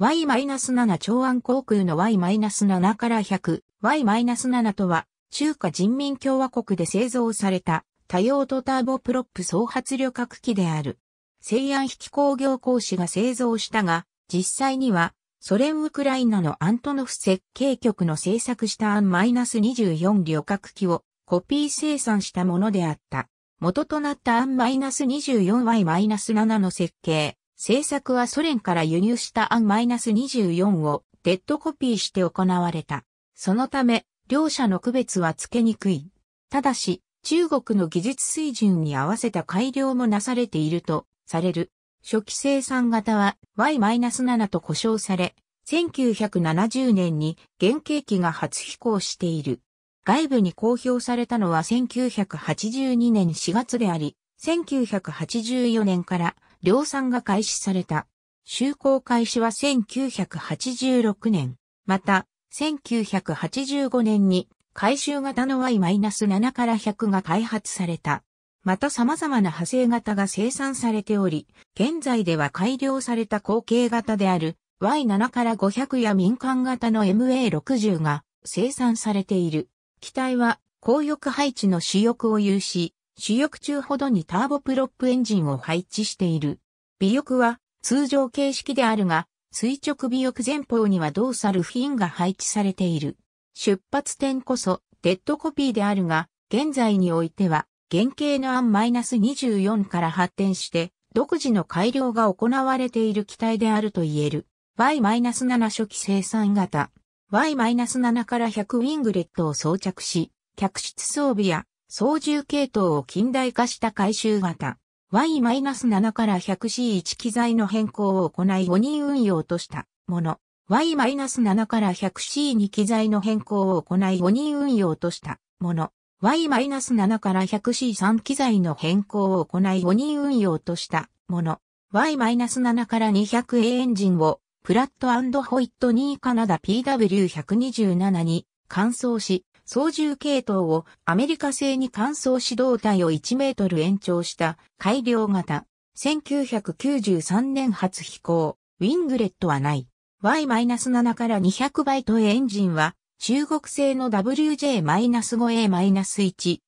Y-7 長安航空の Y-7 から100、Y-7 とは、中華人民共和国で製造された多用途ターボプロップ総発旅客機である。西安引き工業工師が製造したが、実際には、ソ連ウクライナのアントノフ設計局の製作したアン -24 旅客機をコピー生産したものであった。元となったアン -24Y-7 の設計、制作はソ連から輸入したアン -24 をデッドコピーして行われた。そのため、両者の区別はつけにくい。ただし、中国の技術水準に合わせた改良もなされているとされる。初期生産型は Y-7 と呼称され、1970年に原型機が初飛行している。外部に公表されたのは1982年4月であり、1984年から量産が開始された。就航開始は1986年、また、1985年に回収型の Y-7 から100が開発された。また様々な派生型が生産されており、現在では改良された後継型である Y7 から500や民間型の MA60 が生産されている。機体は高翼配置の主翼を有し、主翼中ほどにターボプロップエンジンを配置している。尾翼は通常形式であるが、垂直尾翼前方には動作ルフィンが配置されている。出発点こそデッドコピーであるが、現在においては原型の案 -24 から発展して独自の改良が行われている機体であると言える。Y-7 初期生産型 Y-7 から100ウィングレットを装着し、客室装備や操縦系統を近代化した回収型 Y-7 から 100C1 機材の変更を行い5人運用としたもの Y-7 から 100C2 機材の変更を行い5人運用としたもの Y-7 から 100C3 機材の変更を行い5人運用としたもの Y-7 から 200A エンジンをプラットホイットニーカナダ PW127 に換装し操縦系統をアメリカ製に乾燥指導体を1メートル延長した改良型。1993年初飛行。ウィングレットはない。Y-7 から200バイトエンジンは中国製の WJ-5A-1G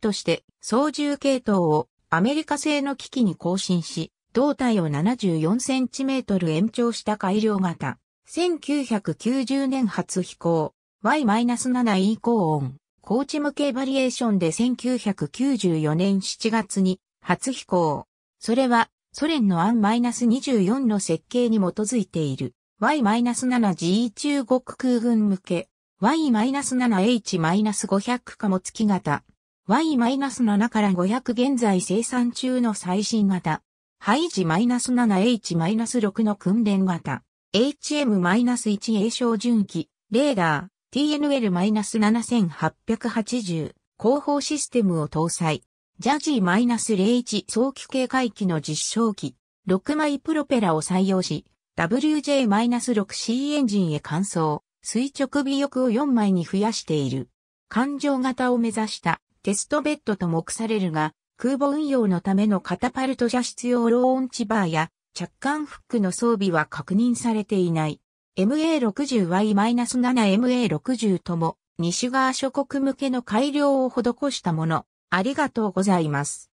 として操縦系統をアメリカ製の機器に更新し、胴体を 74cm 延長した改良型。1990年初飛行。y-7 イーコーン、高知向けバリエーションで1994年7月に初飛行。それはソ連のアン -24 の設計に基づいている Y-7G 中国空軍向け Y-7H-500 貨物機型 Y-7 から500現在生産中の最新型ハイジ -7H-6 の訓練型 HM-1A 小準機レーダー TNL-7880 広報システムを搭載。ジャジー -01 早期警戒機の実証機。6枚プロペラを採用し、WJ-6C エンジンへ換装。垂直尾翼を4枚に増やしている。環状型を目指したテストベッドと目されるが、空母運用のためのカタパルト射出用ローンチバーや着艦フックの装備は確認されていない。MA60Y-7MA60 とも、西側諸国向けの改良を施したもの。ありがとうございます。